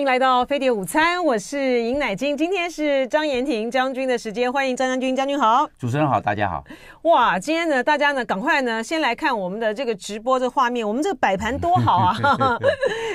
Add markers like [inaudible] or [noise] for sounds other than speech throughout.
欢迎来到飞碟午餐，我是尹乃菁。今天是张延廷将军的时间，欢迎张将军，将军好，主持人好，大家好。哇，今天呢，大家呢，赶快呢，先来看我们的这个直播的画面，我们这个摆盘多好啊！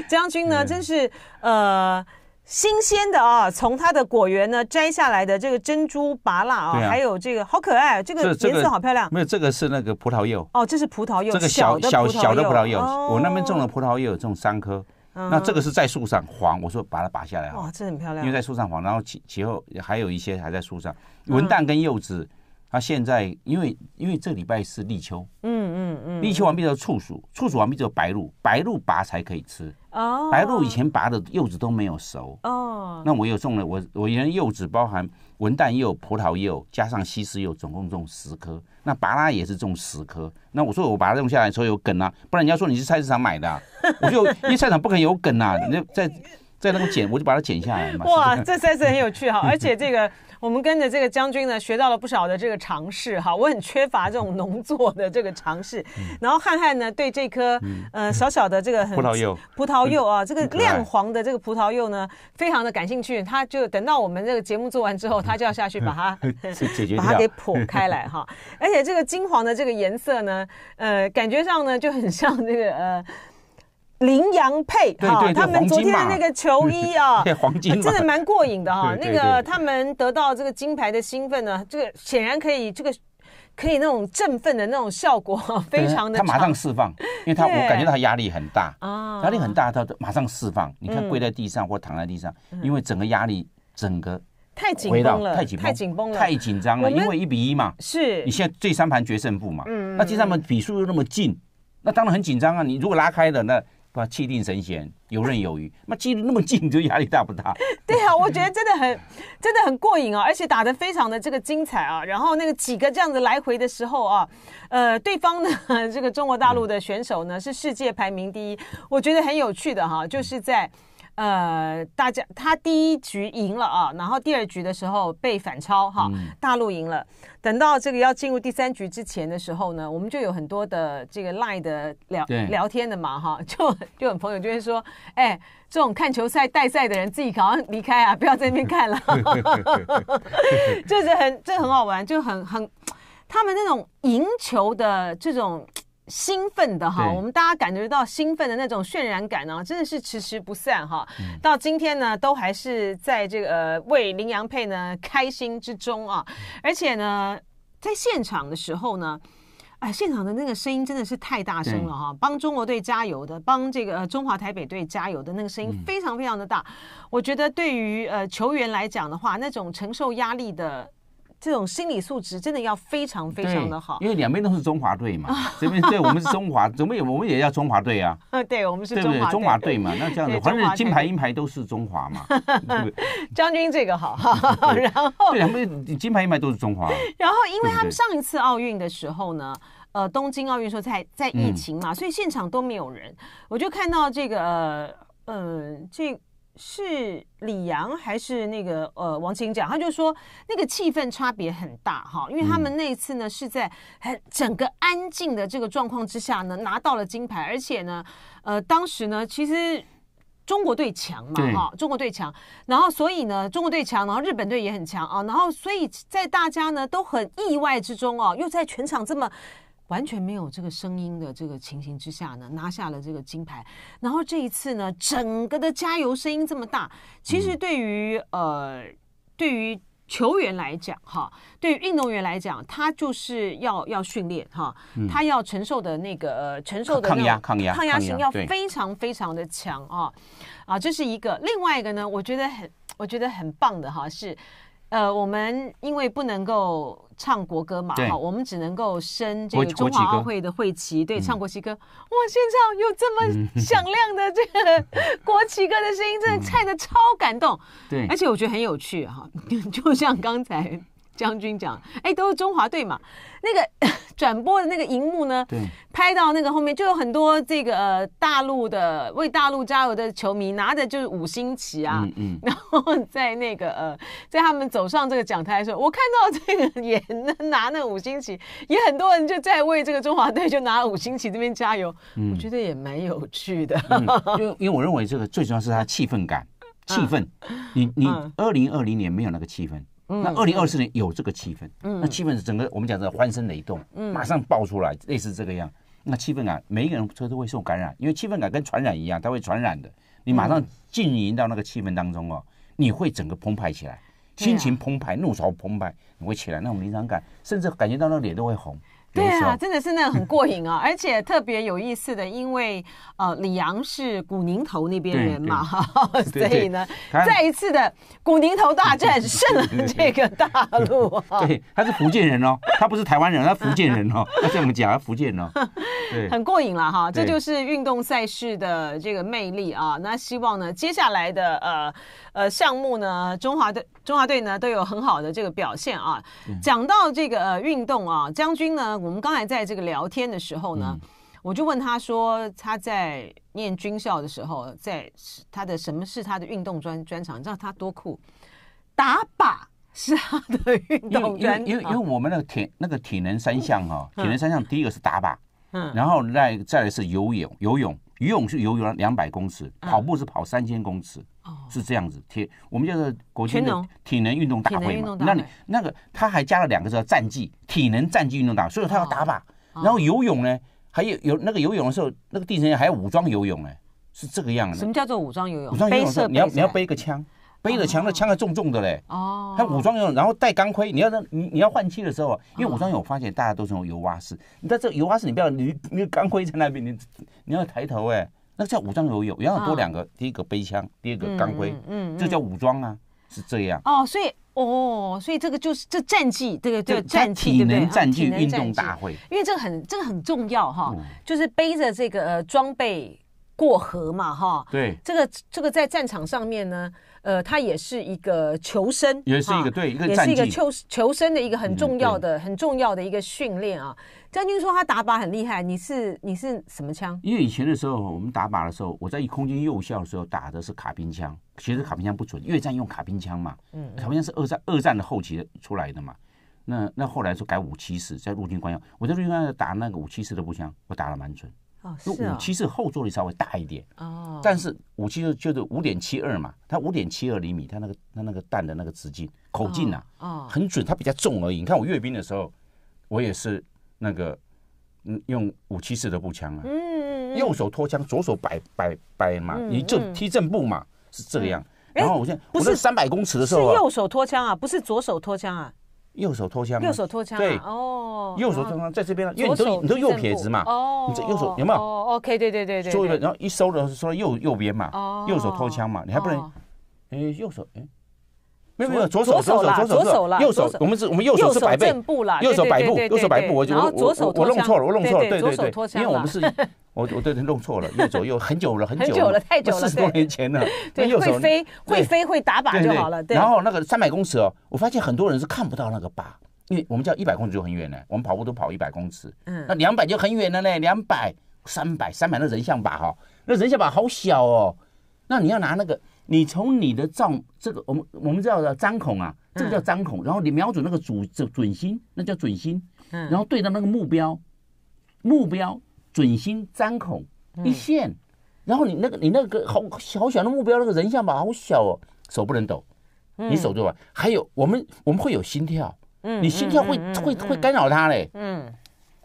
将 [laughs] 军呢，真是呃新鲜的啊，从他的果园呢摘下来的这个珍珠芭蜡啊，还有这个好可爱，这个颜色好漂亮。没有，这个是那个葡萄柚，哦，这是葡萄柚，这个小小的葡萄柚，我那边种的葡萄柚种三棵。那这个是在树上黄，我说把它拔下来啊，哇，这很漂亮，因为在树上黄，然后其其后还有一些还在树上。文旦跟柚子，它现在因为因为这礼拜是立秋，嗯嗯嗯，立秋完毕叫处暑，处暑完毕之后白露，白露拔才可以吃。哦，白露以前拔的柚子都没有熟。哦，那我有种了，我我原来柚子包含。文旦柚、葡萄柚加上西施柚，总共种十棵。那芭拉也是种十棵。那我说我把它种下来之后有梗啊，不然人家说你是菜市场买的，我就因为菜场不可能有梗呐，那在。在那个剪，我就把它剪下来嘛。哇，这真是很有趣哈！[laughs] 而且这个我们跟着这个将军呢，学到了不少的这个尝试哈。我很缺乏这种农作的这个尝试。然后汉汉呢，对这颗呃小小的这个葡萄柚，葡萄柚啊，这个亮黄的这个葡萄柚呢，非常的感兴趣。他就等到我们这个节目做完之后，他就要下去把它 [laughs] 解决，把它给剖开来哈。[laughs] 而且这个金黄的这个颜色呢，呃，感觉上呢就很像那个呃。羚羊配，好，他们昨天的那个球衣啊，[laughs] 黄金，真的蛮过瘾的哈。那个他们得到这个金牌的兴奋呢，这个显然可以，这个可以那种振奋的那种效果 [laughs] 非常的。他马上释放，因为他我感觉到他压力很大啊，压力很大，他马上释放。你看跪在地上或躺在地上，因为整个压力整个太紧绷了，太紧绷，了，太紧张了。因为一比一嘛，是你现在这三盘决胜负嘛，那实三盘比数又那么近，那当然很紧张啊。你如果拉开了那。气定神闲，游刃有余。那近那么近，你就压力大不大？[laughs] 对啊，我觉得真的很，真的很过瘾哦，而且打得非常的这个精彩啊。然后那个几个这样子来回的时候啊，呃，对方呢 [laughs] 这个中国大陆的选手呢是世界排名第一，我觉得很有趣的哈，就是在。呃，大家他第一局赢了啊，然后第二局的时候被反超哈，大陆赢了。等到这个要进入第三局之前的时候呢，我们就有很多的这个 line 的聊聊天的嘛哈，[laughs] 就就有朋友就会说，哎，这种看球赛代赛的人自己好像离开啊，不要在那边看了，[laughs] 就是很这很好玩，就很很他们那种赢球的这种。兴奋的哈，我们大家感觉到兴奋的那种渲染感呢，真的是迟迟不散哈。到今天呢，都还是在这个为林阳配呢开心之中啊。而且呢，在现场的时候呢，哎，现场的那个声音真的是太大声了哈。帮中国队加油的，帮这个中华台北队加油的那个声音非常非常的大。我觉得对于呃球员来讲的话，那种承受压力的。这种心理素质真的要非常非常的好，因为两边都是中华队嘛，[laughs] 这边对，我们是中华，怎么也我们也要中华队啊？[laughs] 对，我们是中华队，中华队嘛，那这样子，反正金牌银牌都是中华嘛。将 [laughs] 军这个好，然后对，两边金牌银牌都是中华。然后，因为他们上一次奥运的时候呢，呃，东京奥运时候在在疫情嘛，所以现场都没有人，我就看到这个，嗯，这。是李阳还是那个呃王晶讲？他就说那个气氛差别很大哈，因为他们那一次呢是在很整个安静的这个状况之下呢拿到了金牌，而且呢呃当时呢其实中国队强嘛哈，中国队强，然后所以呢中国队强，然后日本队也很强啊，然后所以在大家呢都很意外之中哦，又在全场这么。完全没有这个声音的这个情形之下呢，拿下了这个金牌。然后这一次呢，整个的加油声音这么大，其实对于呃，对于球员来讲哈，对于运动员来讲，他就是要要训练哈，他要承受的那个呃承受的抗压抗压抗压性要非常非常的强啊啊，这是一个。另外一个呢，我觉得很我觉得很棒的哈是。呃，我们因为不能够唱国歌嘛，哈，我们只能够升这个中华奥运会的会旗，对，唱国旗歌。哇，现场有这么 [laughs] 响亮的这个国旗歌的声音，真的唱的超感动。对，而且我觉得很有趣哈，[laughs] 就像刚才。将军讲，哎，都是中华队嘛。那个 [laughs] 转播的那个荧幕呢，对，拍到那个后面就有很多这个呃、大陆的为大陆加油的球迷，拿着就是五星旗啊。嗯嗯。然后在那个呃，在他们走上这个讲台的时候，我看到这个也拿那五星旗，也很多人就在为这个中华队就拿五星旗这边加油。嗯。我觉得也蛮有趣的。因为，因为我认为这个最重要是他气氛感，气氛。[laughs] 你你，二零二零年没有那个气氛。那二零二四年有这个气氛，那气氛是整个我们讲的欢声雷动，马上爆出来，类似这个样。那气氛感，每一个人车都会受感染，因为气氛感跟传染一样，它会传染的。你马上浸淫到那个气氛当中哦，你会整个澎湃起来，心情澎湃，怒潮澎湃，你会起来那种临场感，甚至感觉到那脸都会红。对啊，真的是那很过瘾啊，[laughs] 而且特别有意思的，因为呃，李阳是古宁头那边人嘛，[laughs] 所以呢，再一次的古宁头大战胜了这个大陆。[laughs] 对，他是福建人哦，他不是台湾人，他福建人哦，他这么讲，福建哦。对，很过瘾了哈，这就是运动赛事的这个魅力啊。那希望呢，接下来的呃呃项目呢，中华队中华队呢都有很好的这个表现啊。讲到这个运动啊，将军呢。我们刚才在这个聊天的时候呢，我就问他说，他在念军校的时候，在他的什么是他的运动专专长？你知道他多酷？打靶是他的运动员，因为因为我们那个体那个体能三项哈，体能三项第一个是打靶，嗯，然后再再来是游泳，游泳游泳是游泳两百公尺，跑步是跑三千公尺。是这样子，铁我们叫做国际的体能运动大会，那你那个他还加了两个字，战绩体能战绩运动大会，所以他要打靶，然后游泳呢，还有有那个游泳的时候，那个地层还要武装游泳哎，是这个样子。什么叫做武装游泳？武装游泳是你要你要背一个枪，背了枪的枪还重重的嘞。哦，他武装游泳，然后戴钢盔，你要让你你要换气的时候，因为武装游泳，我发现大家都用游蛙式，你在这游蛙式，你不要你你钢盔在那边，你你要抬头哎。那叫武装游泳，然后多两个，第一个背枪，第二个钢盔，嗯，这叫武装啊，是这样。哦，所以，哦，所以这个就是这战绩，这个叫战绩，能，不战绩运动大会，因为这个很，这个很重要哈，就是背着这个装备过河嘛，哈。对。这个这个在战场上面呢。呃，他也是一个求生，也是一个对一个，也是一个求求生的一个很重要的、很重要的一个训练啊。将军说他打靶很厉害，你是你是什么枪？因为以前的时候，我们打靶的时候，我在空军幼校的时候打的是卡宾枪，其实卡宾枪不准，越战用卡宾枪嘛，嗯，卡宾枪是二战二战的后期出来的嘛。那那后来是改五七式，在陆军官校，我在陆军官校打那个五七式的步枪，我打的蛮准。那五七式后坐力稍微大一点，哦，但是五七就就是五点七二嘛，它五点七二厘米，它那个它那个弹的那个直径口径啊，哦，很准，它比较重而已。你看我阅兵的时候，我也是那个，嗯，用五七式的步枪啊，嗯，右手托枪，左手摆摆摆嘛，你就踢正步嘛，是这个样。然后我现在不是三百公尺的时候，是右手托枪啊，不是左手托枪啊。右手托枪嘛，右手枪对，哦，右手托枪在这边了，因为你都你都右撇子嘛，哦，你这右手有没有？OK，对对对对，然后一收的时候收到右右边嘛，右手托枪嘛，你还不能，哎，右手哎，没有没有，左手左手左手是，右手我们是我们右手是摆背，步右手摆步，右手摆步，我就我我弄错了，我弄错了，对对对，因为我们是。我我对他弄错了，因为左右很久了，很久了，太久了，四十多年前了。对，会飞，会飞，会打靶就好了。然后那个三百公尺哦，我发现很多人是看不到那个靶，因为我们叫一百公尺就很远呢，我们跑步都跑一百公尺，嗯，那两百就很远了呢，两百、三百、三百那人像靶哈，那人像靶好小哦，那你要拿那个，你从你的照这个，我们我们知道的张孔啊，这个叫张孔，然后你瞄准那个准准准心，那叫准心，嗯，然后对着那个目标，目标。准心粘孔一线，然后你那个你那个好好小的目标那个人像吧，好小哦，手不能抖，你手就玩。还有我们我们会有心跳，嗯，你心跳会会会干扰它嘞，嗯，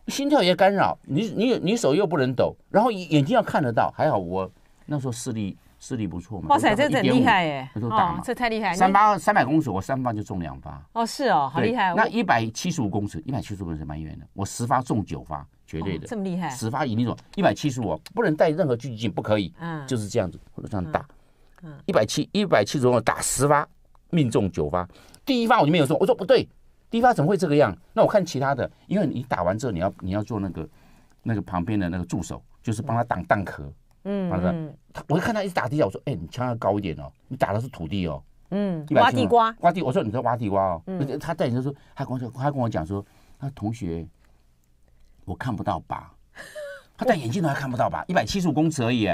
心跳也干扰你你你手又不能抖，然后眼睛要看得到，还好我那时候视力视力不错嘛。哇塞，这很厉害哎，这太厉害。三八三百公尺，我三发就中两发。哦，是哦，好厉害。那一百七十五公尺，一百七十五公尺蛮远的，我十发中九发。绝对的，这么厉害，十发一命中一百七十五，不能带任何狙击镜，不可以。嗯，就是这样子，或者这样打，一百七一百七十五打十发，命中九发。第一发我就没有说，我说不对，第一发怎么会这个样？那我看其他的，因为你打完之后，你要你要做那个那个旁边的那个助手，就是帮他挡弹壳。嗯，他。他，我一看他一直打地下，我说，哎，你枪要高一点哦，你打的是土地哦。嗯，挖地瓜，挖地我说你在挖地瓜哦。嗯，他带你镜说，他跟我他跟我讲说，他同学。我看不到靶，他戴眼镜都还看不到靶，一百七十五公尺而已。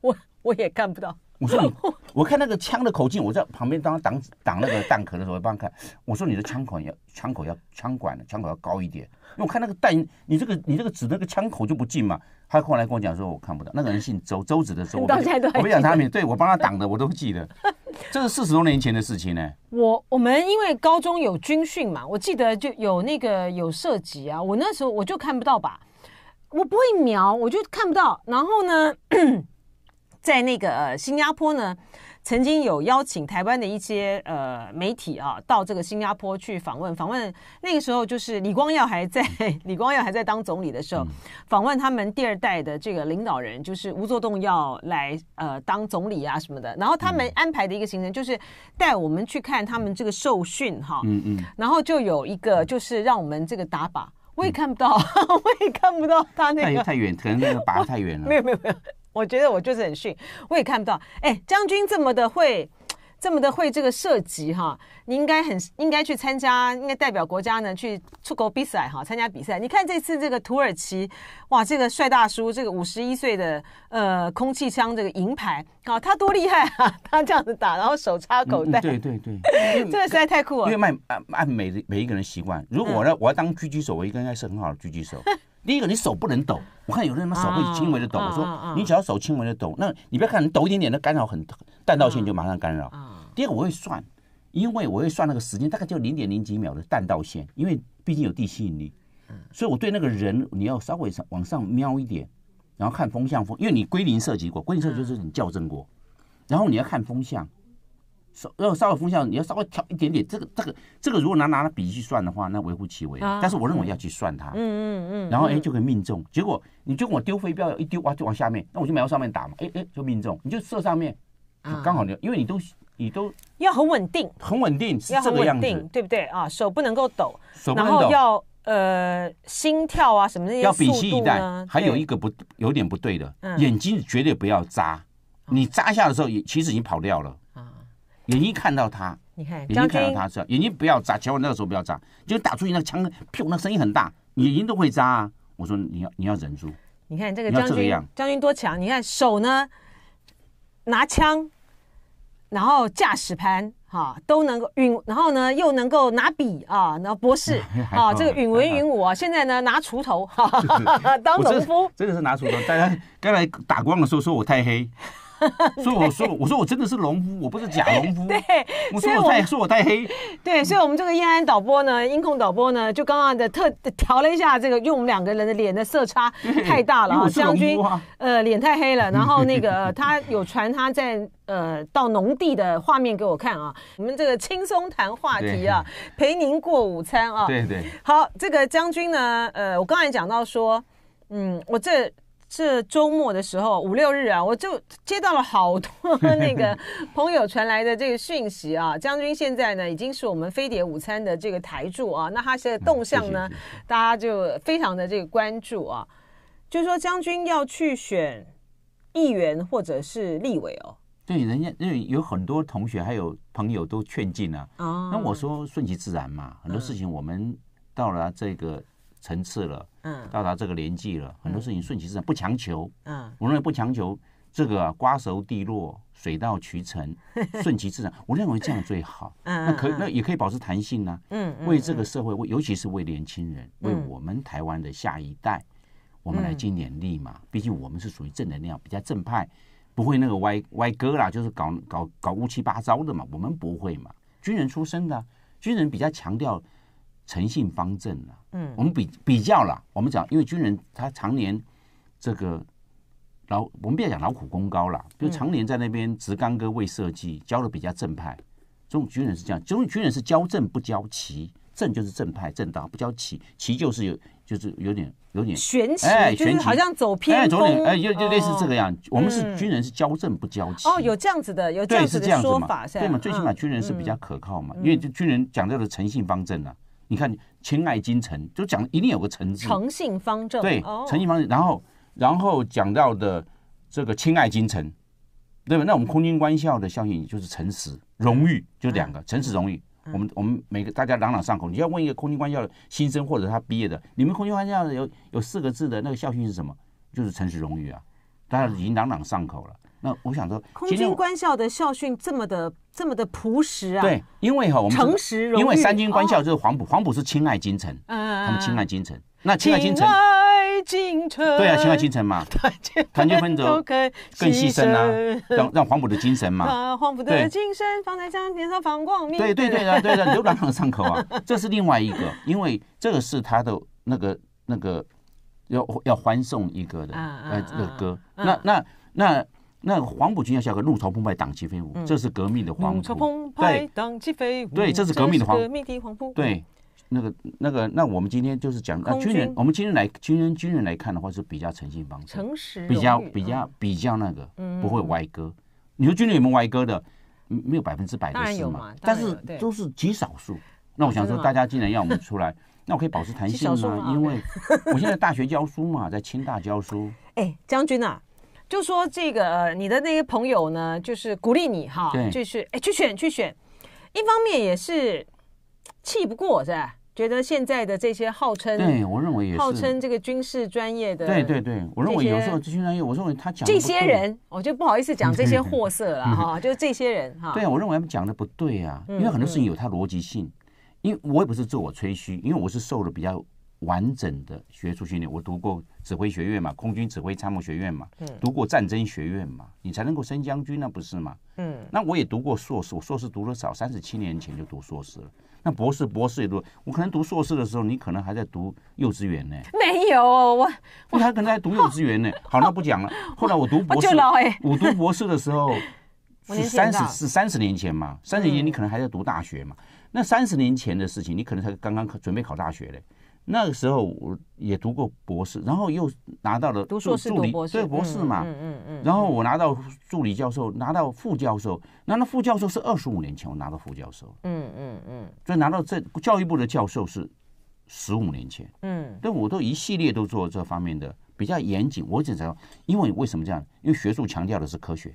我我也看不到。我说，我看那个枪的口径，我在旁边当挡挡那个弹壳的时候帮他看。我说你的枪口要枪口要枪管的枪口要高一点，因为我看那个弹，你这个你这个指那个枪口就不近嘛。他后来跟我讲说，我看不到那个人姓周，周子的周。到现在都我不讲他名，对我帮他挡的，我都记得，这是四十多年前的事情呢。我我们因为高中有军训嘛，我记得就有那个有涉及啊，我那时候我就看不到吧，我不会瞄，我就看不到。然后呢，[clears throat] 在那个新加坡呢。曾经有邀请台湾的一些呃媒体啊，到这个新加坡去访问。访问那个时候就是李光耀还在，[laughs] 李光耀还在当总理的时候，访问他们第二代的这个领导人，就是吴作栋要来呃当总理啊什么的。然后他们安排的一个行程就是带我们去看他们这个受训哈。嗯嗯。然后就有一个就是让我们这个打靶，我也看不到，[laughs] 我也看不到他那个。太远，可能那个靶太远了。没有没有没有。我觉得我就是很逊，我也看不到。哎，将军这么的会，这么的会这个射击哈，你应该很应该去参加，应该代表国家呢去出国比赛哈，参加比赛。你看这次这个土耳其，哇，这个帅大叔，这个五十一岁的呃空气枪这个银牌，啊，他多厉害啊！他这样子打，然后手插口袋，对对对，[laughs] 这个实在太酷了。因为按按每每一个人习惯，如果我要我要当狙击手，我应该是很好的狙击手。[laughs] 第一个，你手不能抖，我看有的人他妈手会轻微的抖。我说你只要手轻微的抖，那你不要看抖一点点，的干扰很弹道线就马上干扰。第二个，我会算，因为我会算那个时间，大概就零点零几秒的弹道线，因为毕竟有地吸引力，所以我对那个人你要稍微上往上瞄一点，然后看风向风，因为你归零设计过，归零设计就是你校正过，然后你要看风向。稍要稍微风向，你要稍微调一点点。这个、这个、这个，如果拿拿了笔去算的话，那微乎其微。但是我认为要去算它。嗯嗯嗯。然后哎，就可以命中。结果你就跟我丢飞镖，一丢哇，就往下面。那我就瞄上面打嘛，哎哎，就命中。你就射上面，刚好。你因为你都你都要很稳定，很稳定是这个样子，对不对啊？手不能够抖，手不能抖。然后要呃心跳啊什么要些息以待。还有一个不有点不对的，眼睛绝对不要眨。你眨下的时候，也其实已经跑掉了。眼睛看到他，你看，眼睛看到他是，眼睛不要眨，千万那个时候不要眨，就打出去那个枪，股那声音很大，眼睛都会眨啊。我说你要，你要忍住。你看这个将军，将军多强！你看手呢，拿枪，然后驾驶盘，哈，都能够允，然后呢又能够拿笔啊，那博士 [laughs] 啊，这个允文允武啊，现在呢拿锄头，哈哈哈 [laughs] 当农夫，真的是拿锄头。大家刚才打光的时候说我太黑。[laughs] 所以我说，我说我真的是农夫，我不是假农夫。对，我说我太说，我太黑。对，所以我们这个延安导播呢，音控导播呢，就刚刚的特调了一下这个，用我们两个人的脸的色差太大了啊，将军，呃，脸太黑了。然后那个 [laughs] 他有传他在呃到农地的画面给我看啊，我们这个轻松谈话题啊，陪您过午餐啊，对对，好，这个将军呢，呃，我刚才讲到说，嗯，我这。这周末的时候，五六日啊，我就接到了好多那个 [laughs] 朋友传来的这个讯息啊。将军现在呢，已经是我们飞碟午餐的这个台柱啊。那他现在动向呢，大家就非常的这个关注啊。就是说，将军要去选议员或者是立委哦。对，人家因为有很多同学还有朋友都劝进啊。那我说顺其自然嘛，很多事情我们到了这个。层次了，嗯，到达这个年纪了，很多事情顺其自然，不强求，嗯，我认为不强求，这个瓜熟蒂落，水到渠成，[laughs] 顺其自然，我认为这样最好。嗯，那可那也可以保持弹性呢。嗯，为这个社会，为尤其是为年轻人，为我们台湾的下一代，我们来尽点力嘛。毕竟我们是属于正能量，比较正派，不会那个歪歪哥啦，就是搞搞搞乌七八糟的嘛。我们不会嘛，军人出身的军人比较强调。诚信方正啊，嗯，我们比比较了，我们讲，因为军人他常年这个劳，我们不要讲劳苦功高了，就常年在那边执纲哥为社稷，教的比较正派。这种军人是这样，这种军人是教正不教奇，正就是正派正道，不教奇，奇就是有就是有点有点玄奇，玄是好像走偏，走点哎，就就类似这个样。我们是军人是教正不教奇。哦，有这样子的，有这样子的说法对嘛，最起码军人是比较可靠嘛，因为就军人讲究的诚信方正啊。你看，亲爱金城就讲一定有个诚字，诚信方正对，诚信方正。然后，然后讲到的这个亲爱金城，对吧？那我们空军官校的校训就是诚实、荣誉，就两个诚实、荣誉。我们我们每个大家朗朗上口。你要问一个空军官校的新生或者他毕业的，你们空军官校有有四个字的那个校训是什么？就是诚实、荣誉啊，大家已经朗朗上口了。那我想说，空军官校的校训这么的这么的朴实啊。对，因为哈，我们诚实，因为三军官校就是黄埔，黄埔是亲爱京城，他们亲爱京城。那亲爱京城，对啊，亲爱京城嘛，[laughs] 团结团结奋斗，更牺牲啊，让让黄埔的精神嘛，黄埔的精神放在江面上放光。对对对的对的，有朗朗上口啊，这是另外一个，因为这个是他的那个那个要要欢送一个的这个歌，那那那。那黄埔军要校歌《怒潮澎湃、党旗飞舞，这是革命的黄埔。怒潮澎湃，党旗飞舞。对，这是革命的黄埔。革命的黄埔。对，那个那个，那我们今天就是讲，那军人，我们今天来军人军人来看的话，是比较诚信、方诚实，比较比较比较那个，不会歪歌。你说军人有没歪歌的？没有百分之百，的事嘛。但是都是极少数。那我想说，大家既然要我们出来，[laughs] 那我可以保持弹性吗？因为我现在大学教书嘛，在清大教书。[laughs] 哎，将军啊，就说这个，你的那些朋友呢，就是鼓励你哈，就是哎去选去选，一方面也是气不过，是吧？觉得现在的这些号称，对我认为也是号称这个军事专业的，对对对，我认为有时候军事专业，我认为他讲这些人，我就不好意思讲这些货色了哈，[laughs] 就是这些人哈。对啊，我认为他们讲的不对啊，因为很多事情有它逻辑性，因为我也不是自我吹嘘，因为我是受了比较。完整的学术训练，我读过指挥学院嘛，空军指挥参谋学院嘛，读过战争学院嘛，你才能够升将军那不是吗？嗯，那我也读过硕士，我硕士读的早，三十七年前就读硕士了。那博士，博士也读，我可能读硕士的时候，你可能还在读幼稚园呢。没有，我我还可能在读幼稚园呢。好，那不讲了。[laughs] 后来我读博士，哎，我读博士的时候 [laughs] 是三十是三十年前嘛，三十年你可能还在读大学嘛。那三十年前的事情，你可能才刚刚准备考大学嘞。那个时候我也读过博士，然后又拿到了助助理，博士对博士嘛，嗯嗯嗯，然后我拿到助理教授，拿到副教授，拿到副教授是二十五年前我拿到副教授，嗯嗯嗯，所以拿到这教育部的教授是十五年前，嗯，对我都一系列都做这方面的比较严谨，我经常因为为什么这样？因为学术强调的是科学，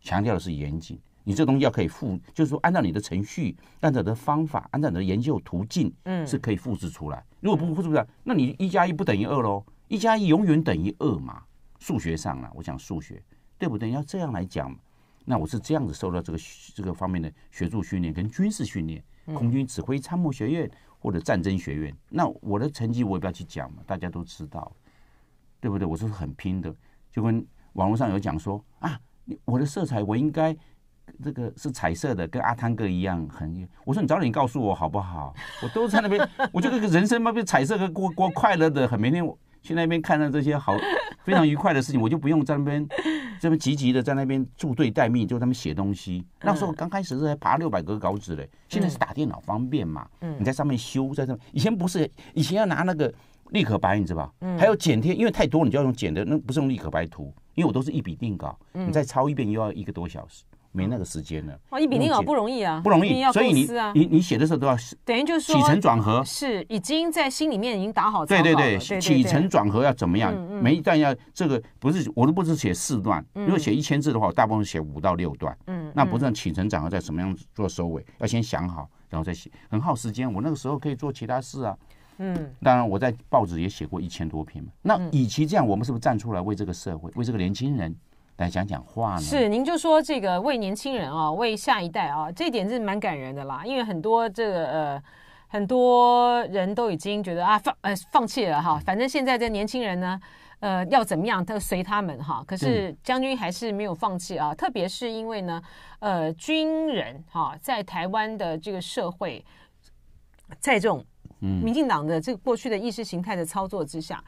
强调的是严谨。你这东西要可以复，就是说按照你的程序，按照你的方法，按照你的研究途径，嗯，是可以复制出来。如果不复制出来，那你一加一不等于二喽？一加一永远等于二嘛？数学上啊，我讲数学，对不对？要这样来讲，那我是这样子受到这个这个方面的学术训练跟军事训练，空军指挥参谋学院或者战争学院，那我的成绩我也不要去讲嘛，大家都知道，对不对？我是很拼的，就跟网络上有讲说啊，你我的色彩，我应该。这个是彩色的，跟阿汤哥一样很。我说你早点告诉我好不好？我都在那边，[laughs] 我觉得人生嘛，不彩色的过过快乐的很。每天我去那边看到这些好非常愉快的事情，我就不用在那边这么急急的在那边驻队待命，就他们写东西。那时候刚开始是在爬六百格稿纸嘞，现在是打电脑方便嘛。嗯，你在上面修，在上面以前不是以前要拿那个立可白，你知道吧？嗯，还有剪贴，因为太多，你就要用剪的。那不是用立可白涂，因为我都是一笔定稿，你再抄一遍又要一个多小时。没那个时间了哦，一比零哦，不容易啊，不容易。所以你你你写的时候都要等于就是说起承转合是已经在心里面已经打好。对对对，起承转合要怎么样？每一段要这个不是我都不是写四段，如果写一千字的话，我大部分写五到六段。嗯，那不道起承转合在什么样子做收尾，要先想好，然后再写，很耗时间。我那个时候可以做其他事啊。嗯，当然我在报纸也写过一千多篇嘛。那与其这样，我们是不是站出来为这个社会，为这个年轻人？来讲讲话呢？是您就说这个为年轻人啊，为下一代啊，这一点是蛮感人的啦。因为很多这个呃，很多人都已经觉得啊放呃放弃了哈，反正现在的年轻人呢，呃要怎么样都随他们哈。可是将军还是没有放弃啊，特别是因为呢，呃军人哈，在台湾的这个社会，在这种民进党的这个过去的意识形态的操作之下。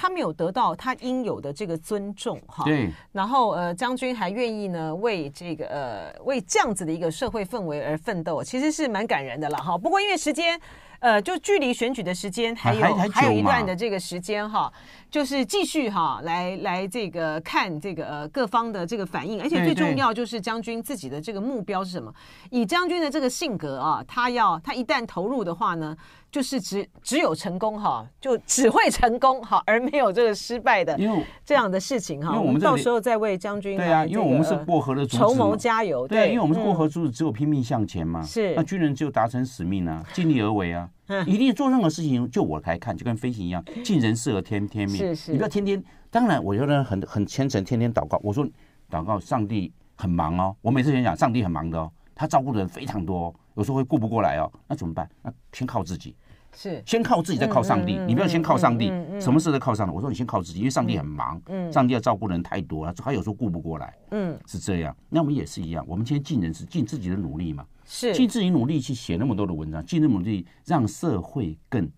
他没有得到他应有的这个尊重，哈。对。然后，呃，将军还愿意呢为这个，呃，为这样子的一个社会氛围而奋斗，其实是蛮感人的了，哈。不过，因为时间。呃，就距离选举的时间还有还有一段的这个时间哈，就是继续哈来来这个看这个呃各方的这个反应，而且最重要就是将军自己的这个目标是什么？以将军的这个性格啊，他要他一旦投入的话呢，就是只只有成功哈，就只会成功哈，而没有这个失败的，因为这样的事情哈，因为我们到时候再为将军对啊，因为我们是过河的筹谋加油，对，因为我们是过河卒子，只有拼命向前嘛，是那军人只有达成使命啊，尽力而为啊。一定做任何事情，就我来看，就跟飞行一样，尽人事而天天命。是是，你不要天天。当然，我觉得很很虔诚，天天祷告。我说，祷告上帝很忙哦。我每次想讲，上帝很忙的哦，他照顾的人非常多，有时候会顾不过来哦。那怎么办？那先靠自己，是先靠自己，再靠上帝。你不要先靠上帝，什么事都靠上帝。我说你先靠自己，因为上帝很忙，上帝要照顾的人太多了，他有时候顾不过来。嗯，是这样。那我们也是一样，我们先尽人事，尽自己的努力嘛。是尽自己努力去写那么多的文章，尽那么努力让社会更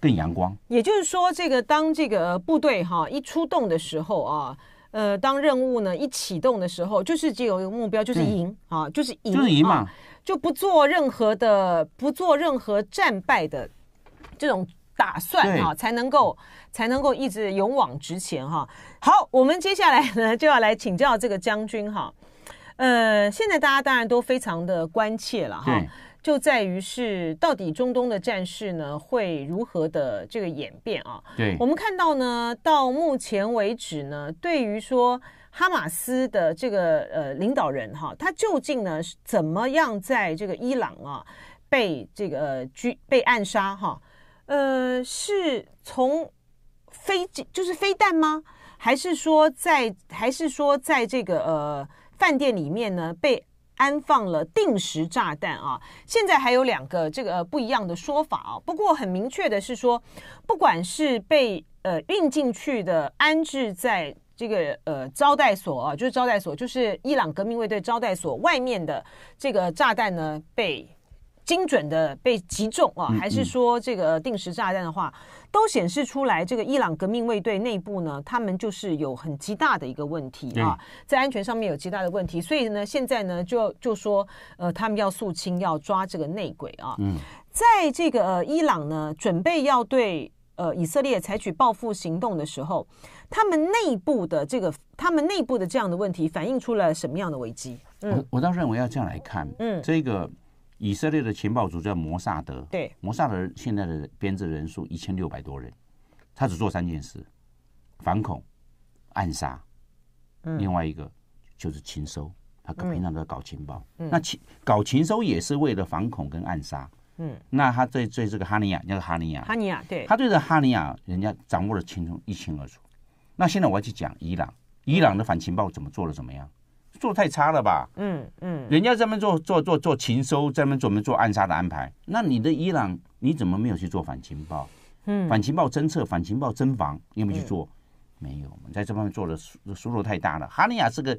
更阳光。也就是说，这个当这个部队哈一出动的时候啊，呃，当任务呢一启动的时候，就是只有一个目标，就是赢啊，就是赢，就是赢嘛，就不做任何的，不做任何战败的这种打算啊，才能够才能够一直勇往直前哈。好，我们接下来呢就要来请教这个将军哈。呃，现在大家当然都非常的关切了哈，就在于是到底中东的战事呢会如何的这个演变啊？对，我们看到呢，到目前为止呢，对于说哈马斯的这个呃领导人哈，他究竟呢是怎么样在这个伊朗啊被这个呃、被暗杀哈？呃，是从飞机就是飞弹吗？还是说在还是说在这个呃？饭店里面呢，被安放了定时炸弹啊！现在还有两个这个不一样的说法啊。不过很明确的是说，不管是被呃运进去的，安置在这个呃招待所啊，就是招待所，就是伊朗革命卫队招待所外面的这个炸弹呢，被。精准的被击中啊，还是说这个定时炸弹的话，都显示出来这个伊朗革命卫队内部呢，他们就是有很极大的一个问题啊，在安全上面有极大的问题，所以呢，现在呢就就说呃，他们要肃清，要抓这个内鬼啊。嗯，在这个呃伊朗呢，准备要对呃以色列采取报复行动的时候，他们内部的这个，他们内部的这样的问题，反映出了什么样的危机？嗯，我倒认为要这样来看，嗯，这个。以色列的情报组叫摩萨德，对，摩萨德现在的编制人数一千六百多人，他只做三件事：反恐、暗杀，另外一个就是情收。他平常都在搞情报，那情搞情收也是为了反恐跟暗杀。嗯，那他对对这个哈尼亚，叫做哈尼亚，哈尼亚对，他对着哈尼亚，人家掌握的情楚一清二楚。那现在我要去讲伊朗，伊朗的反情报怎么做的怎么样？做太差了吧？嗯嗯，人家这门做做做做情收，专门做没做暗杀的安排？那你的伊朗你怎么没有去做反情报？嗯，反情报侦测、反情报侦防，你有没有去做？没有，在这方面做的疏漏太大了。哈尼亚是个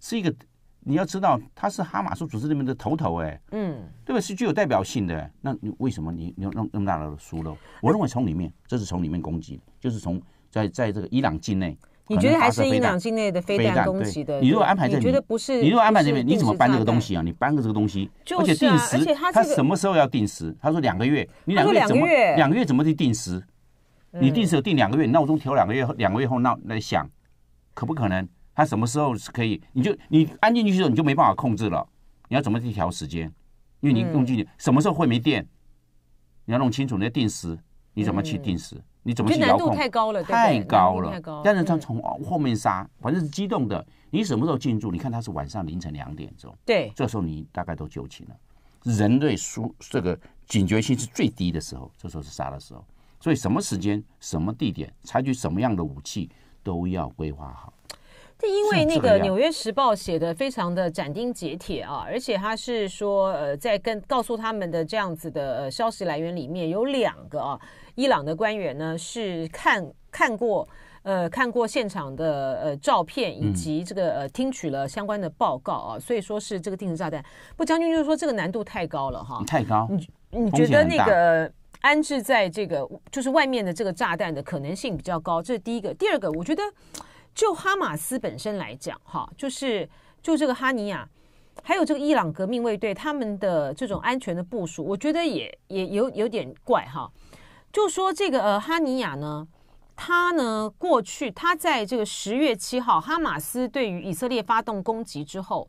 是一个，你要知道他是哈马斯组织里面的头头哎，嗯，对吧？是具有代表性的。那你为什么你你弄那么大的疏漏？我认为从里面，这是从里面攻击的，就是从在在这个伊朗境内。你觉得还是伊朗境内的飞弹东西的？你如果安排在你觉得不是，你如果安排这边，你怎么搬这个东西啊？你搬个这个东西，而且定时，他什么时候要定时？他说两个月，你两个月怎么？两个月怎么去定时？你定时有定两个月，你闹钟调两个月，两个月后闹来响，可不可能？他什么时候是可以？你就你安进去之后你就没办法控制了，你要怎么去调时间？因为你用进去什么时候会没电，你要弄清楚那个定时。你怎么去定时？你怎么去遥控？太高了，太高了。但是他从后面杀，反正是机动的。你什么时候进驻？你看他是晚上凌晨两点钟，对，这时候你大概都就寝了，人类输这个警觉性是最低的时候，这时候是杀的时候。所以什么时间、什么地点、采取什么样的武器，都要规划好。因为那个《纽约时报》写的非常的斩钉截铁啊，而且他是说，呃，在跟告诉他们的这样子的消息来源里面，有两个啊，伊朗的官员呢是看看过，呃，看过现场的呃照片以及这个呃听取了相关的报告啊，所以说是这个定时炸弹。不，将军就是说这个难度太高了哈，太高。你你觉得那个安置在这个就是外面的这个炸弹的可能性比较高，这是第一个。第二个，我觉得。就哈马斯本身来讲，哈，就是就这个哈尼亚，还有这个伊朗革命卫队他们的这种安全的部署，我觉得也也有有点怪哈。就说这个呃哈尼亚呢，他呢过去他在这个十月七号哈马斯对于以色列发动攻击之后，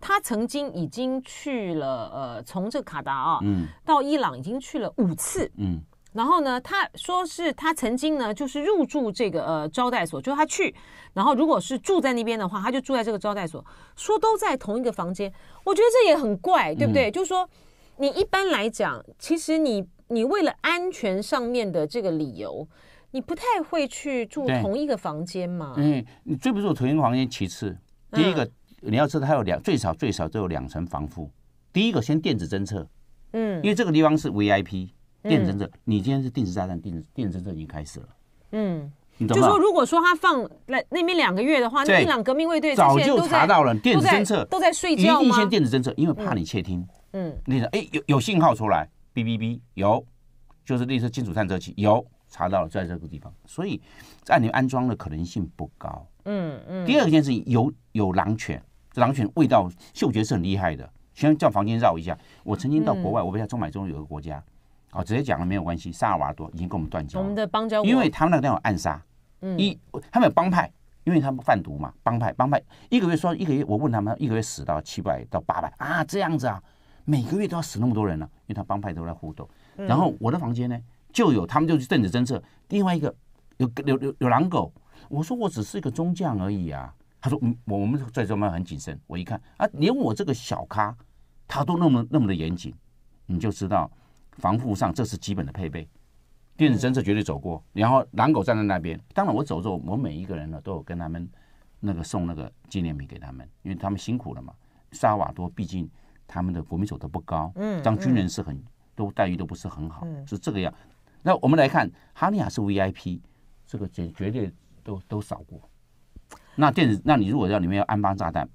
他曾经已经去了呃从这个卡达啊，嗯，到伊朗已经去了五次，嗯。然后呢，他说是他曾经呢，就是入住这个呃招待所，就是他去，然后如果是住在那边的话，他就住在这个招待所，说都在同一个房间，我觉得这也很怪，对不对？就是说，你一般来讲，其实你你为了安全上面的这个理由，你不太会去住同一个房间嘛。嗯，你住不住同一个房间其次，第一个你要知道他有两最少最少都有两层防护，第一个先电子侦测，嗯，因为这个地方是 VIP。电子政策，你今天是定时炸弹，电子电子政策已经开始了。嗯，你懂吗？就说如果说他放那那边两个月的话，那伊朗革命卫队早就查到了电子侦测，都在睡觉吗？因一电子侦测，因为怕你窃听。嗯，那个哎，有有信号出来，哔哔哔，有，就是那些金属探测器有查到了，在这个地方，所以在里面安装的可能性不高。嗯嗯。第二件件情，有有狼犬，狼犬味道嗅觉是很厉害的，先叫房间绕一下。我曾经到国外，我不知道中买中有个国家。哦，直接讲了没有关系。萨尔瓦多已经跟我们断交，我们的邦交因为他们那个地方有暗杀，一他们有帮派，因为他们贩毒嘛，帮派帮派，一个月说一个月，我问他们一个月死到七百到八百啊，这样子啊，每个月都要死那么多人呢，因为他帮派都在互斗。然后我的房间呢就有，他们就是政治侦测，另外一个有有有有狼狗。我说我只是一个中将而已啊，他说嗯，我们在中边很谨慎。我一看啊，连我这个小咖他都那么那么的严谨，你就知道。防护上，这是基本的配备。电子侦测绝对走过，然后狼狗站在那边。当然，我走着，我每一个人呢，都有跟他们那个送那个纪念品给他们，因为他们辛苦了嘛。萨瓦多毕竟他们的国民所得不高，嗯，当军人是很都待遇都不是很好，是这个样。那我们来看，哈尼亚是 V I P，这个绝绝对都都扫过。那电子，那你如果要里面要安放炸弹，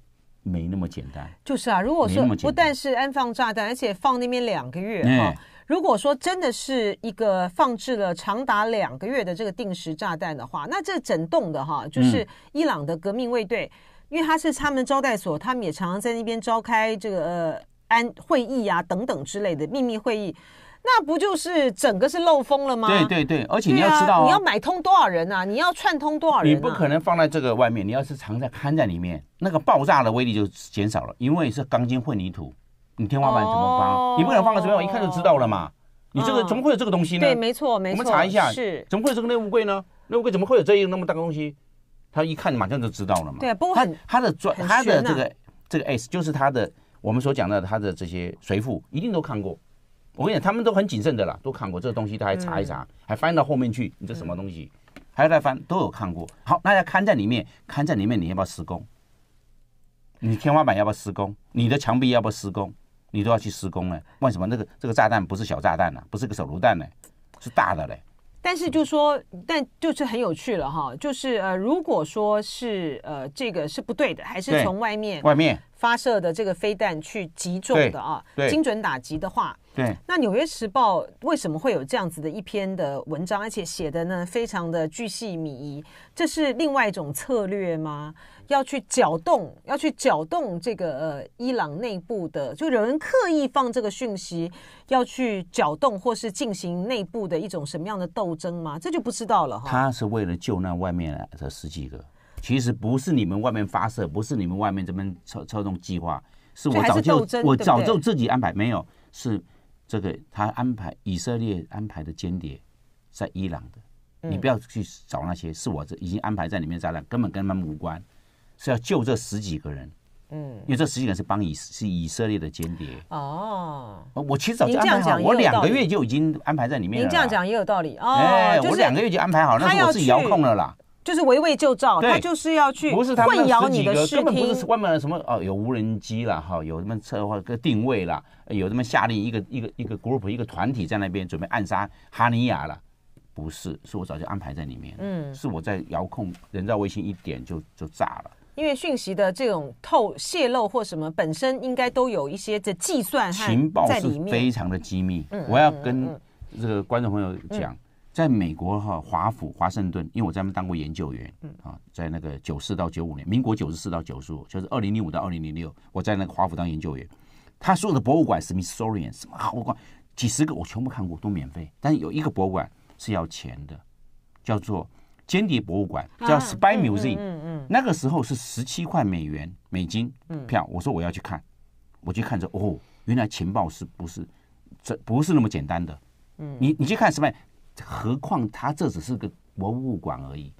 没那么简单。就是啊，如果说不但是安放炸弹，而且放那边两个月啊。如果说真的是一个放置了长达两个月的这个定时炸弹的话，那这整栋的哈，就是伊朗的革命卫队，因为他是他们招待所，他们也常常在那边召开这个呃安会议啊等等之类的秘密会议，那不就是整个是漏风了吗？对对对，而且你要知道，你要买通多少人啊？你要串通多少人？你不可能放在这个外面，你要是藏在看在里面，那个爆炸的威力就减少了，因为是钢筋混凝土。你天花板怎么放？你不可能放个怎么样？我一看就知道了嘛。你这个怎么会有这个东西呢？对，没错，没错。我们查一下，是，怎么会有这个内务柜呢？内务柜怎么会有这样那么大个东西？他一看，马上就知道了嘛。对，不过很，他的专，他的这个这个 S，就是他的，我们所讲的他的这些随附，一定都看过。我跟你讲，他们都很谨慎的啦，都看过这个东西，他还查一查，还翻到后面去。你这什么东西？还要再翻，都有看过。好，那要看在里面，看在里面，你要不要施工？你天花板要不要施工？你的墙壁要不要施工？你都要去施工呢？为什么那个这个炸弹不是小炸弹呢？不是个手榴弹呢，是大的嘞。但是就说，但就是很有趣了哈。就是呃，如果说是呃这个是不对的，还是从外面外面发射的这个飞弹去击中的啊，精准打击的话。对，那《纽约时报》为什么会有这样子的一篇的文章，而且写的呢非常的巨细靡遗？这是另外一种策略吗？要去搅动，要去搅动这个呃伊朗内部的，就有人刻意放这个讯息，要去搅动或是进行内部的一种什么样的斗争吗？这就不知道了哈。他是为了救那外面的十几个，其实不是你们外面发射，不是你们外面这边操操纵计划，是我早就我早就自己安排，没有是。这个他安排以色列安排的间谍，在伊朗的，你不要去找那些，是我这已经安排在里面炸弹，根本跟他们无关，是要救这十几个人，嗯，因为这十几个人是帮以是以色列的间谍，哦，我其实早就安排好，我两个月就已经安排在里面，您这样讲也有道理哦，我两个月就安排好，那是我自己遥控了啦。就是围魏救赵，他就是要去不是混淆你的视听，根本不是外面什么哦，有无人机了哈，有什么策划个定位了，有什么下令一个一个一个 group 一个团体在那边准备暗杀哈尼亚了，不是，是我早就安排在里面嗯，是我在遥控人造卫星一点就就炸了。因为讯息的这种透泄露或什么，本身应该都有一些的计算情报是非常的机密，我要跟这个观众朋友讲。在美国哈，华府、华盛顿，因为我在那当过研究员，啊，在那个九四到九五年，民国九十四到九十五，就是二零零五到二零零六，我在那个华府当研究员。他所有的博物馆，Smithsonian 什么好馆，几十个我全部看过，都免费。但是有一个博物馆是要钱的，叫做间谍博物馆，叫 Spy Museum。嗯嗯。那个时候是十七块美元美金票。我说我要去看，我就看着哦，原来情报是不是这不是那么简单的？嗯，你你去看什么？何况他这只是个博物馆而已，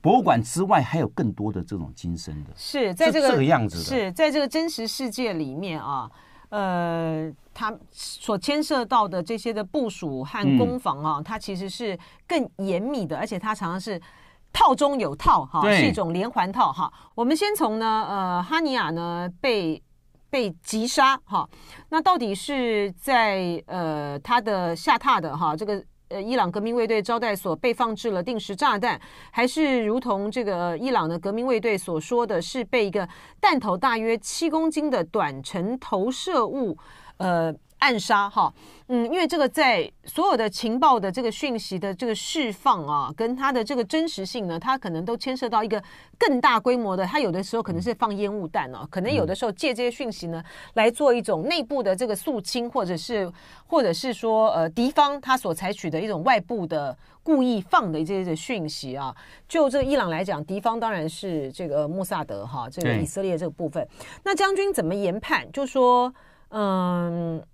博物馆之外还有更多的这种精神的，是在这个样子的，是在这个真实世界里面啊，呃，他所牵涉到的这些的部署和工坊啊，它其实是更严密的，而且它常常是套中有套哈，是一种连环套哈。我们先从呢，呃，哈尼亚呢被被击杀哈，那到底是在呃他的下榻的哈这个。呃，伊朗革命卫队招待所被放置了定时炸弹，还是如同这个伊朗的革命卫队所说的是被一个弹头大约七公斤的短程投射物，呃。暗杀哈，嗯，因为这个在所有的情报的这个讯息的这个释放啊，跟它的这个真实性呢，它可能都牵涉到一个更大规模的。它有的时候可能是放烟雾弹哦，可能有的时候借这些讯息呢来做一种内部的这个肃清，或者是或者是说呃敌方他所采取的一种外部的故意放的一些讯息啊。就这伊朗来讲，敌方当然是这个穆萨德哈，这个以色列这个部分。那将军怎么研判？就说嗯。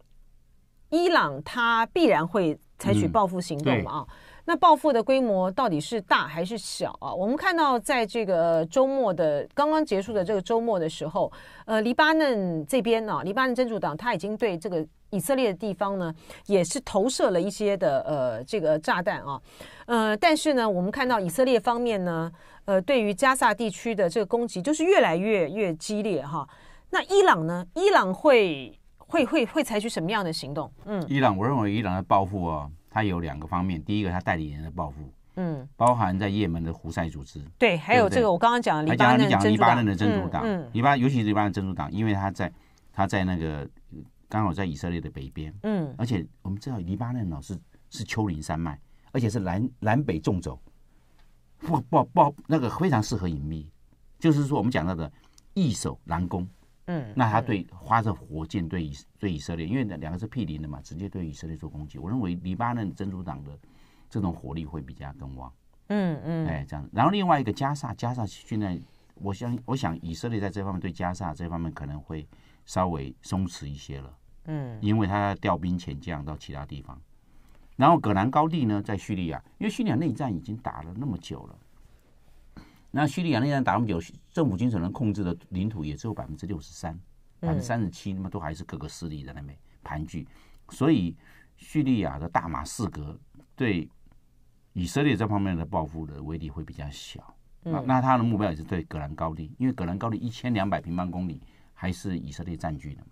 伊朗它必然会采取报复行动嘛？啊，那报复的规模到底是大还是小啊？我们看到，在这个周末的刚刚结束的这个周末的时候，呃，黎巴嫩这边啊，黎巴嫩真主党他已经对这个以色列的地方呢，也是投射了一些的呃这个炸弹啊，呃，但是呢，我们看到以色列方面呢，呃，对于加沙地区的这个攻击就是越来越越激烈哈。那伊朗呢？伊朗会？会会会采取什么样的行动？嗯，伊朗，我认为伊朗的报复啊，它有两个方面。第一个，它代理人的报复，嗯，包含在也门的胡塞组织，对，还有这个我刚刚讲的黎巴嫩的真主党。嗯，黎巴，尤其是黎巴嫩真主党，因为他在他在那个刚好在以色列的北边，嗯，而且我们知道黎巴嫩老是是丘陵山脉，而且是南南北纵轴，不不不，那个非常适合隐秘，就是说我们讲到的易守难攻。嗯，那他对发射火箭对以对以色列，因为那两个是毗邻的嘛，直接对以色列做攻击。我认为黎巴嫩真主党的这种火力会比较更旺。嗯嗯，哎，这样子。然后另外一个加萨，加萨现在，我想我想以色列在这方面对加萨这方面可能会稍微松弛一些了。嗯，因为他要调兵遣将到其他地方。然后戈兰高地呢，在叙利亚，因为叙利亚内战已经打了那么久了。那叙利亚内战打么久，政府军所能控制的领土也只有百分之六十三，百分之三十七，那么都还是各个势力在那边盘踞。所以，叙利亚的大马士革对以色列这方面的报复的威力会比较小。那那他的目标也是对格兰高地，因为格兰高地一千两百平方公里还是以色列占据的嘛。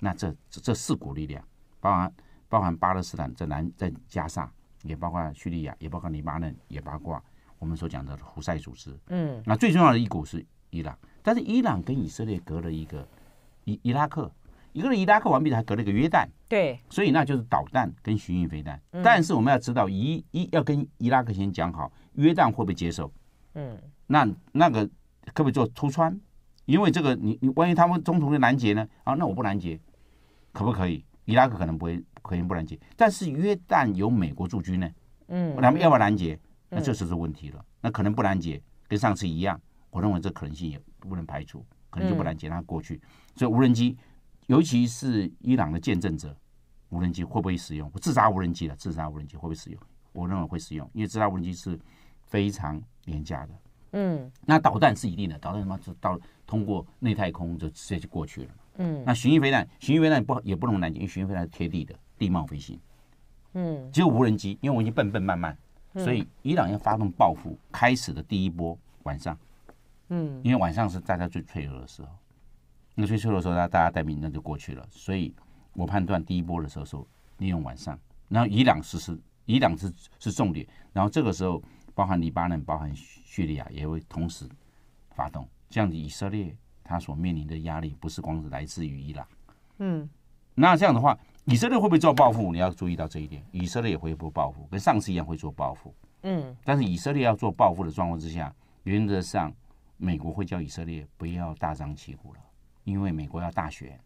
那这这四股力量，包含包含巴勒斯坦在南，在加沙，也包括叙利亚，也包括黎巴嫩，也八卦。我们所讲的胡塞组织，嗯，那最重要的一股是伊朗，但是伊朗跟以色列隔了一个伊伊拉克，一个伊拉克完毕，还隔了一个约旦，对，所以那就是导弹跟巡弋飞弹。但是我们要知道，伊伊要跟伊拉克先讲好，约旦会不会接受？嗯，那那个可不可以做突穿？因为这个你你，万一他们中途的拦截呢？啊，那我不拦截，可不可以？伊拉克可能不会，可能不拦截，但是约旦有美国驻军呢，嗯，那么要不要拦截？那这就是问题了，那可能不拦截，跟上次一样，我认为这可能性也不能排除，可能就不拦截它过去。所以无人机，尤其是伊朗的见证者，无人机会不会使用？自杀无人机了，自杀无人机会不会使用？我认为会使用，因为自杀无人机是非常廉价的。嗯，那导弹是一定的，导弹他妈就到通过内太空就直接就过去了。嗯，那巡弋飞弹，巡弋飞弹不也不能拦截，因为巡弋飞弹是贴地的地貌飞行。嗯，只有无人机，因为我已经笨笨慢慢。所以伊朗要发动报复，开始的第一波晚上，嗯，因为晚上是大家最脆弱的时候，那脆弱的时候，大家带命，那就过去了。所以我判断第一波的时候是利用晚上，然后伊朗是是伊朗是是重点，然后这个时候包含黎巴嫩、包含叙利亚也会同时发动，这样子以色列他所面临的压力不是光是来自于伊朗，嗯，那这样的话。以色列会不会做报复？你要注意到这一点。以色列也会做报复，跟上次一样会做报复。嗯，但是以色列要做报复的状况之下，原则上美国会叫以色列不要大张旗鼓了，因为美国要大选，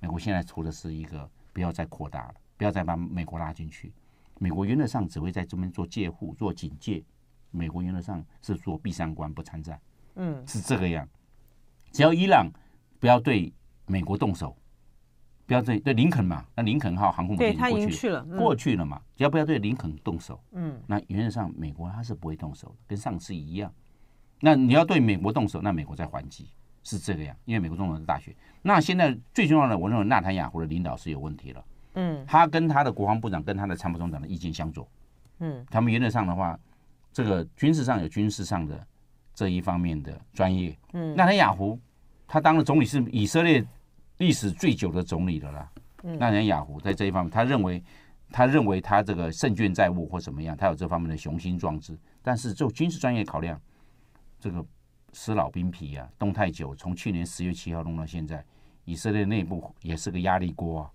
美国现在出的是一个不要再扩大了，不要再把美国拉进去。美国原则上只会在这边做借护、做警戒。美国原则上是做闭三关、不参战。嗯，是这个样。只要伊朗不要对美国动手。不要对对林肯嘛，那林肯号航空母舰过去去了，过去了嘛，只要不要对林肯动手？嗯，那原则上美国他是不会动手，跟上次一样。那你要对美国动手，那美国在还击是这个样，因为美国总统是大选。那现在最重要的，我认为纳坦雅胡的领导是有问题了。嗯，他跟他的国防部长跟他的参谋总长的意见相左。嗯，他们原则上的话，这个军事上有军事上的这一方面的专业。嗯，纳坦雅胡他当了总理是以色列。历史最久的总理了啦，那人雅虎在这一方面，他认为，他认为他这个胜券在握或什么样，他有这方面的雄心壮志。但是就军事专业考量，这个死老兵皮啊，动太久。从去年十月七号弄到现在，以色列内部也是个压力锅啊，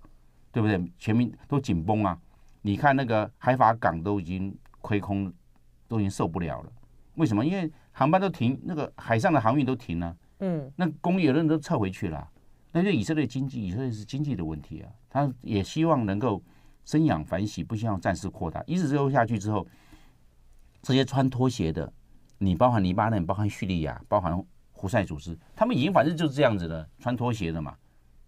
对不对？全民都紧绷啊。你看那个海法港都已经亏空，都已经受不了了。为什么？因为航班都停，那个海上的航运都停了。嗯，那工友的人都撤回去了。那就以色列经济，以色列是经济的问题啊，他也希望能够生养繁息，不希望战事扩大。一直后下去之后，这些穿拖鞋的，你包含黎巴嫩、包含叙利亚、包含胡塞组织，他们已经反正就是这样子的，穿拖鞋的嘛。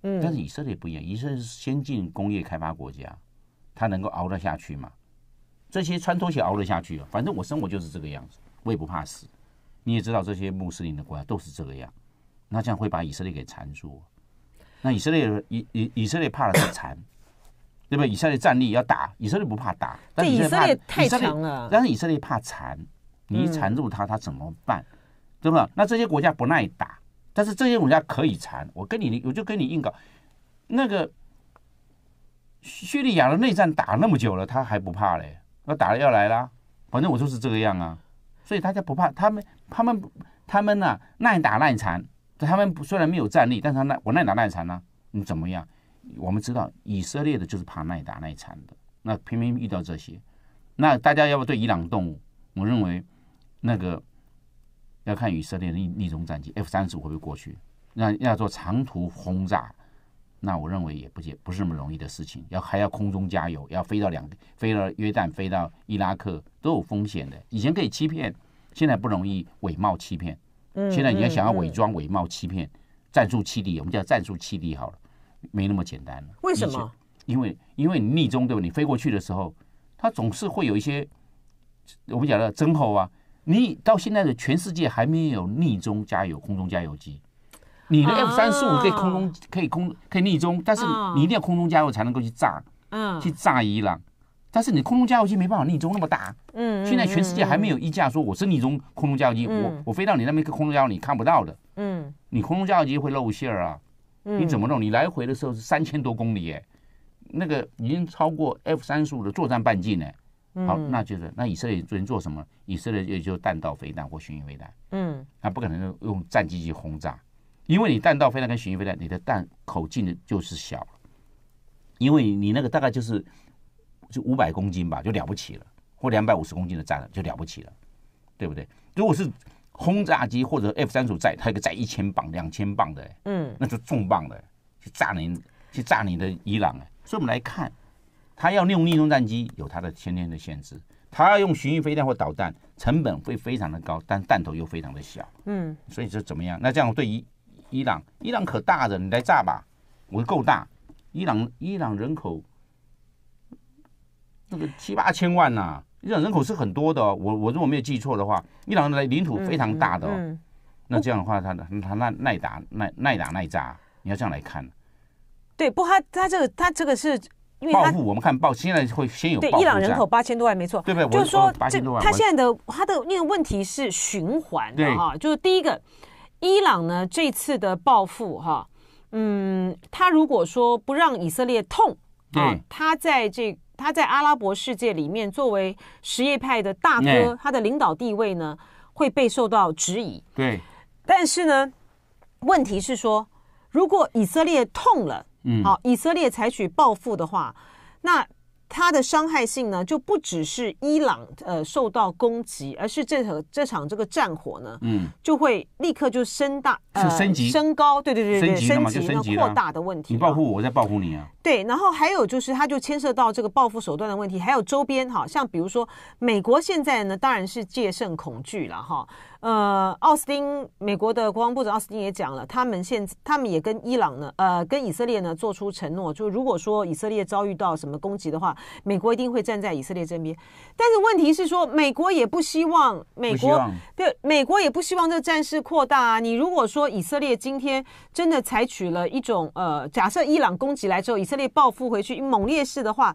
嗯。但是以色列不一样，以色列是先进工业开发国家，他能够熬得下去吗？这些穿拖鞋熬得下去啊？反正我生活就是这个样子，我也不怕死。你也知道这些穆斯林的国家都是这个样，那这样会把以色列给缠住。那以色列以以以色列怕的是残，[coughs] 对不？以色列战力要打，以色列不怕打，但以色列太强了。但是以色列怕残，你一缠住他，他怎么办？对不？那这些国家不耐打，但是这些国家可以缠。我跟你，我就跟你硬搞。那个叙利亚的内战打那么久了，他还不怕嘞？那打了要来啦，反正我就是这个样啊。所以大家不怕他们，他们，他们呢，耐打耐缠。他们虽然没有战力，但是他耐，我耐打耐缠啊，你怎么样？我们知道以色列的就是怕耐打耐缠的，那偏偏遇到这些，那大家要不对伊朗动？我认为那个要看以色列的逆逆中战机 f 三十五会不会过去？那要做长途轰炸，那我认为也不解，不是那么容易的事情，要还要空中加油，要飞到两飞到约旦，飞到伊拉克都有风险的。以前可以欺骗，现在不容易伪冒欺骗。现在你要想要伪装、伪冒、欺骗、战术欺敌，我们叫战术欺敌好了，没那么简单了。为什么？因为因为你逆中对吧？你飞过去的时候，它总是会有一些我们讲的增厚啊。你到现在的全世界还没有逆中加油空中加油机，你的 F 三十五可以空中可以空可以逆中，但是你一定要空中加油才能够去炸，嗯，去炸伊朗。但是你空中加油机没办法逆中那么大，嗯，现在全世界还没有一架说，我是逆中空中加油机，我我飞到你那边一个空中加油你看不到的，嗯，你空中加油机会露馅儿啊，你怎么弄？你来回的时候是三千多公里哎，那个已经超过 F 三十五的作战半径呢。好，那就是那以色列最近做什么？以色列也就弹道飞弹或巡弋飞弹，嗯，那不可能用用战机去轰炸，因为你弹道飞弹跟巡弋飞弹，你的弹口径就是小因为你那个大概就是。就五百公斤吧，就了不起了；或两百五十公斤的炸弹就了不起了，对不对？如果是轰炸机或者 F 三十五载，它一个载一千磅、两千磅的，嗯，那就重磅的，去炸你，去炸你的伊朗。所以我们来看，他要利用运战机，有它的先天的限制；他要用巡弋飞弹或导弹，成本会非常的高，但弹头又非常的小，嗯。所以说怎么样？那这样对伊伊朗，伊朗可大的，你来炸吧，我够大。伊朗伊朗人口。这个七八千万呐，伊朗人口是很多的。我我如果没有记错的话，伊朗的领土非常大的。那这样的话，他的他耐耐打耐耐打耐炸，你要这样来看。对，不他他这个他这个是因为暴富，我们看暴现在会先有。对，伊朗人口八千多万，没错，对不对？就说这他现在的他的那个问题是循环的哈，就是第一个，伊朗呢这次的暴富哈，嗯，他如果说不让以色列痛，对，他在这。他在阿拉伯世界里面作为什叶派的大哥，他的领导地位呢会被受到质疑。对，但是呢，问题是说，如果以色列痛了，好，以色列采取报复的话，那。它的伤害性呢，就不只是伊朗呃受到攻击，而是这场这场这个战火呢，嗯，就会立刻就升大、呃、升级、升高，对对对对，升级呢，升级扩大的问题。你报复我，我在报复你啊。对，然后还有就是，它就牵涉到这个报复手段的问题，还有周边，哈，像比如说美国现在呢，当然是借慎恐惧了哈。呃，奥斯汀，美国的国防部长奥斯汀也讲了，他们现他们也跟伊朗呢，呃，跟以色列呢做出承诺，就如果说以色列遭遇到什么攻击的话，美国一定会站在以色列这边。但是问题是说，美国也不希望美国对美国也不希望这个战事扩大啊。你如果说以色列今天真的采取了一种呃，假设伊朗攻击来之后，以色列报复回去猛烈式的话，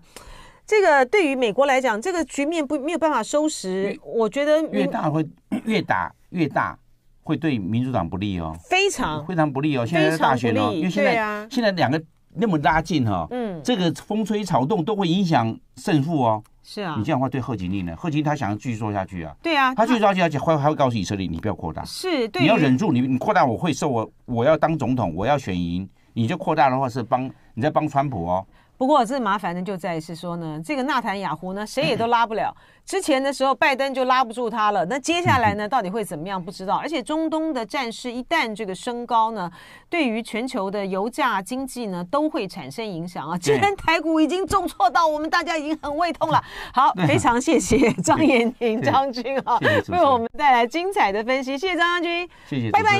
这个对于美国来讲，这个局面不没有办法收拾。我觉得越大会越大。越大会对民主党不利哦，非常非常不利哦。现在大选哦，因为现在现在两个那么拉近哈，嗯，这个风吹草动都会影响胜负哦。是啊，你这样的话对贺锦丽呢？贺锦丽她想要继续做下去啊。对啊，她继续做下去，而且会还会告诉以色列，你不要扩大。是，对，你要忍住，你你扩大我会受，我我要当总统，我要选赢，你就扩大的话是帮你在帮川普哦。不过，这麻烦的就在于是说呢，这个纳坦雅胡呢，谁也都拉不了。之前的时候，拜登就拉不住他了。那接下来呢，到底会怎么样？不知道。而且，中东的战事一旦这个升高呢，对于全球的油价、经济呢，都会产生影响啊。既然台股已经重挫到我们大家已经很胃痛了。[laughs] 好，非常谢谢张延廷张军啊，为我们带来精彩的分析。谢谢张将军，谢谢，拜拜。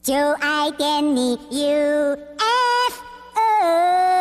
就爱点你 UFO。